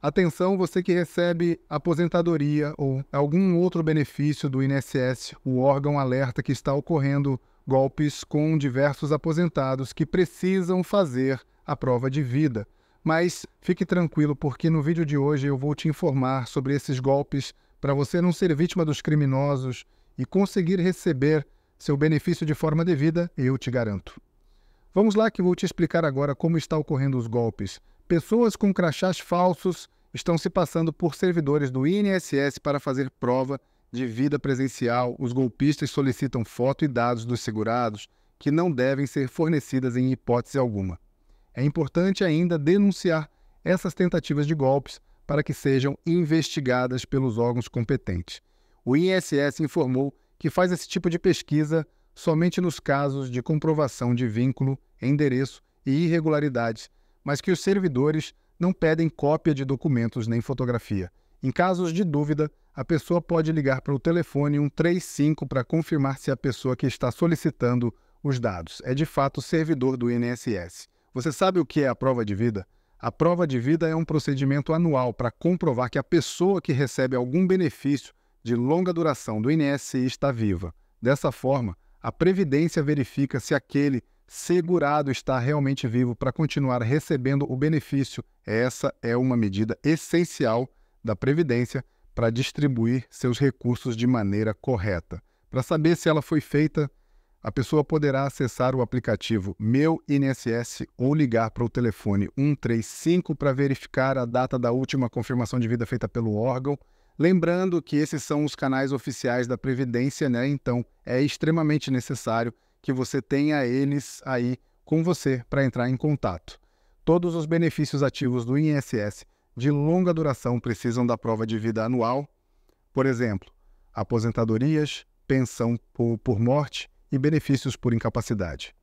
Atenção, você que recebe aposentadoria ou algum outro benefício do INSS, o órgão alerta que está ocorrendo golpes com diversos aposentados que precisam fazer a prova de vida. Mas fique tranquilo, porque no vídeo de hoje eu vou te informar sobre esses golpes para você não ser vítima dos criminosos e conseguir receber seu benefício de forma devida, eu te garanto. Vamos lá que vou te explicar agora como está ocorrendo os golpes. Pessoas com crachás falsos estão se passando por servidores do INSS para fazer prova de vida presencial. Os golpistas solicitam foto e dados dos segurados que não devem ser fornecidas em hipótese alguma. É importante ainda denunciar essas tentativas de golpes para que sejam investigadas pelos órgãos competentes. O INSS informou que faz esse tipo de pesquisa somente nos casos de comprovação de vínculo, endereço e irregularidades mas que os servidores não pedem cópia de documentos nem fotografia. Em casos de dúvida, a pessoa pode ligar para o telefone 135 para confirmar se a pessoa que está solicitando os dados é de fato servidor do INSS. Você sabe o que é a prova de vida? A prova de vida é um procedimento anual para comprovar que a pessoa que recebe algum benefício de longa duração do INSS está viva. Dessa forma, a Previdência verifica se aquele segurado está realmente vivo para continuar recebendo o benefício. Essa é uma medida essencial da Previdência para distribuir seus recursos de maneira correta. Para saber se ela foi feita, a pessoa poderá acessar o aplicativo Meu INSS ou ligar para o telefone 135 para verificar a data da última confirmação de vida feita pelo órgão. Lembrando que esses são os canais oficiais da Previdência, né? Então é extremamente necessário que você tenha eles aí com você para entrar em contato. Todos os benefícios ativos do INSS de longa duração precisam da prova de vida anual, por exemplo, aposentadorias, pensão por, por morte e benefícios por incapacidade.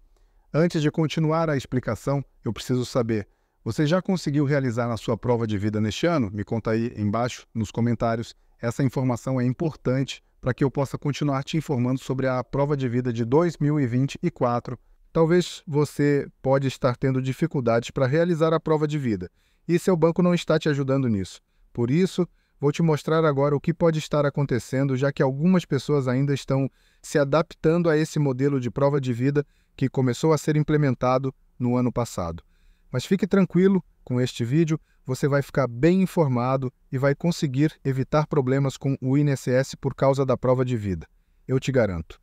Antes de continuar a explicação, eu preciso saber: você já conseguiu realizar a sua prova de vida neste ano? Me conta aí embaixo nos comentários. Essa informação é importante para que eu possa continuar te informando sobre a prova de vida de 2024. Talvez você pode estar tendo dificuldades para realizar a prova de vida e seu banco não está te ajudando nisso. Por isso, vou te mostrar agora o que pode estar acontecendo, já que algumas pessoas ainda estão se adaptando a esse modelo de prova de vida que começou a ser implementado no ano passado. Mas fique tranquilo com este vídeo, você vai ficar bem informado e vai conseguir evitar problemas com o INSS por causa da prova de vida. Eu te garanto.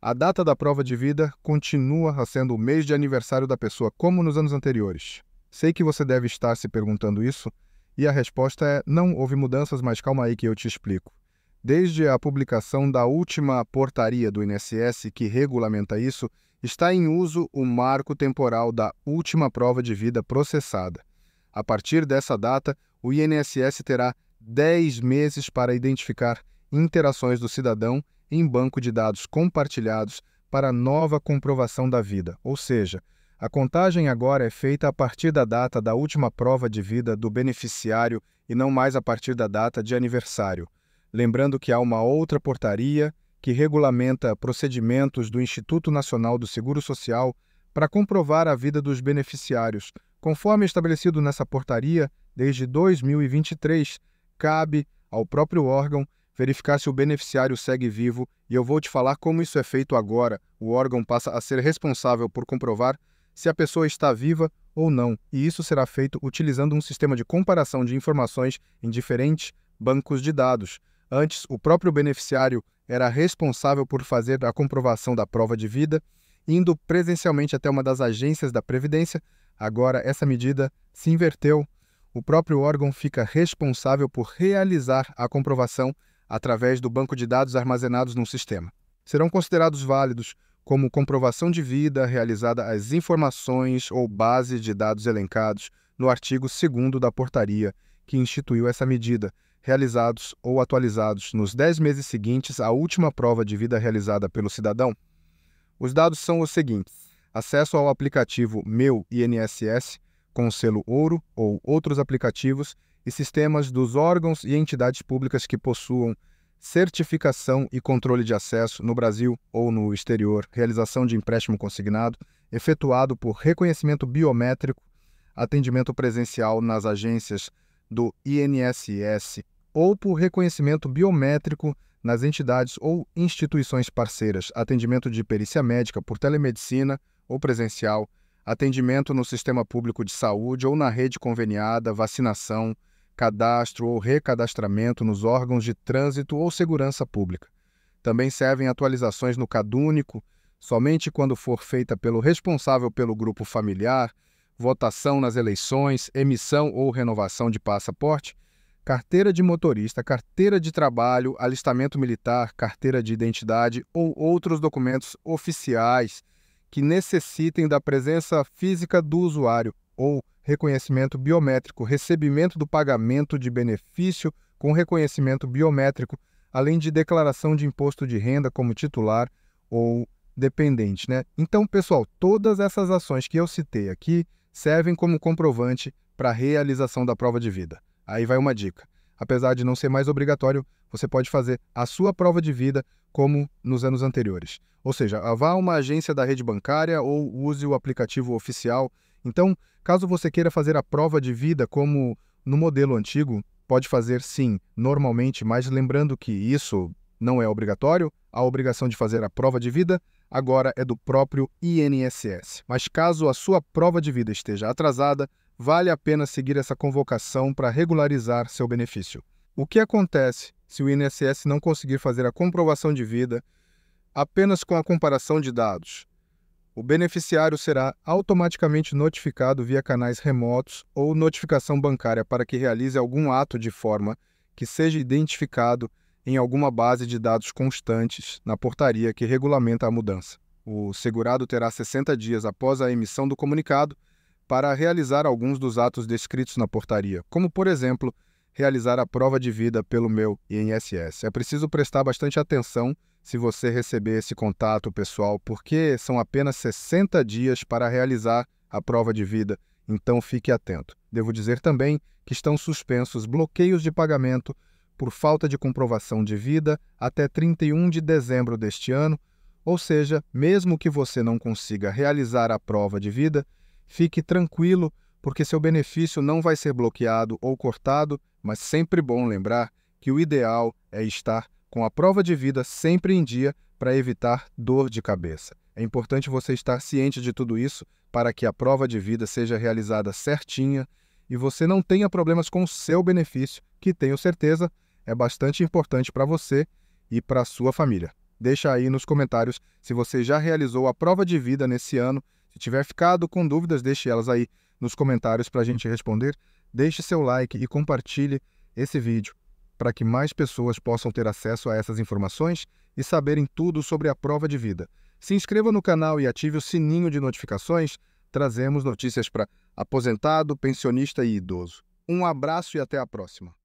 A data da prova de vida continua a sendo o mês de aniversário da pessoa, como nos anos anteriores. Sei que você deve estar se perguntando isso, e a resposta é: não houve mudanças, mas calma aí que eu te explico. Desde a publicação da última portaria do INSS que regulamenta isso, está em uso o marco temporal da última prova de vida processada. A partir dessa data, o INSS terá 10 meses para identificar interações do cidadão em banco de dados compartilhados para nova comprovação da vida, ou seja, a contagem agora é feita a partir da data da última prova de vida do beneficiário e não mais a partir da data de aniversário. Lembrando que há uma outra portaria que regulamenta procedimentos do Instituto Nacional do Seguro Social para comprovar a vida dos beneficiários, Conforme estabelecido nessa portaria, desde 2023, cabe ao próprio órgão verificar se o beneficiário segue vivo e eu vou te falar como isso é feito agora. O órgão passa a ser responsável por comprovar se a pessoa está viva ou não, e isso será feito utilizando um sistema de comparação de informações em diferentes bancos de dados. Antes, o próprio beneficiário era responsável por fazer a comprovação da prova de vida, indo presencialmente até uma das agências da Previdência Agora, essa medida se inverteu. O próprio órgão fica responsável por realizar a comprovação através do banco de dados armazenados no sistema. Serão considerados válidos como comprovação de vida realizada as informações ou base de dados elencados no artigo 2 da portaria que instituiu essa medida, realizados ou atualizados nos 10 meses seguintes à última prova de vida realizada pelo cidadão. Os dados são os seguintes: acesso ao aplicativo Meu INSS, com selo Ouro ou outros aplicativos e sistemas dos órgãos e entidades públicas que possuam certificação e controle de acesso no Brasil ou no exterior, realização de empréstimo consignado, efetuado por reconhecimento biométrico, atendimento presencial nas agências do INSS ou por reconhecimento biométrico nas entidades ou instituições parceiras, atendimento de perícia médica por telemedicina ou presencial, atendimento no sistema público de saúde ou na rede conveniada, vacinação, cadastro ou recadastramento nos órgãos de trânsito ou segurança pública. Também servem atualizações no CadÚnico, somente quando for feita pelo responsável pelo grupo familiar, votação nas eleições, emissão ou renovação de passaporte, carteira de motorista, carteira de trabalho, alistamento militar, carteira de identidade ou outros documentos oficiais que necessitem da presença física do usuário ou reconhecimento biométrico, recebimento do pagamento de benefício com reconhecimento biométrico, além de declaração de imposto de renda como titular ou dependente, né? Então, pessoal, todas essas ações que eu citei aqui servem como comprovante para a realização da prova de vida. Aí vai uma dica. Apesar de não ser mais obrigatório, você pode fazer a sua prova de vida como nos anos anteriores. Ou seja, vá a uma agência da rede bancária ou use o aplicativo oficial. Então, caso você queira fazer a prova de vida como no modelo antigo, pode fazer sim, normalmente, mas lembrando que isso não é obrigatório, a obrigação de fazer a prova de vida agora é do próprio INSS. Mas caso a sua prova de vida esteja atrasada, vale a pena seguir essa convocação para regularizar seu benefício. O que acontece se o INSS não conseguir fazer a comprovação de vida apenas com a comparação de dados? O beneficiário será automaticamente notificado via canais remotos ou notificação bancária para que realize algum ato de forma que seja identificado em alguma base de dados constantes na portaria que regulamenta a mudança. O segurado terá 60 dias após a emissão do comunicado para realizar alguns dos atos descritos na portaria, como, por exemplo, realizar a prova de vida pelo meu INSS. É preciso prestar bastante atenção se você receber esse contato pessoal, porque são apenas 60 dias para realizar a prova de vida, então fique atento. Devo dizer também que estão suspensos bloqueios de pagamento por falta de comprovação de vida até 31 de dezembro deste ano, ou seja, mesmo que você não consiga realizar a prova de vida, Fique tranquilo, porque seu benefício não vai ser bloqueado ou cortado, mas sempre bom lembrar que o ideal é estar com a prova de vida sempre em dia para evitar dor de cabeça. É importante você estar ciente de tudo isso para que a prova de vida seja realizada certinha e você não tenha problemas com o seu benefício, que tenho certeza é bastante importante para você e para sua família. Deixa aí nos comentários se você já realizou a prova de vida nesse ano se tiver ficado com dúvidas, deixe elas aí nos comentários para a gente responder. Deixe seu like e compartilhe esse vídeo para que mais pessoas possam ter acesso a essas informações e saberem tudo sobre a prova de vida. Se inscreva no canal e ative o sininho de notificações. Trazemos notícias para aposentado, pensionista e idoso. Um abraço e até a próxima.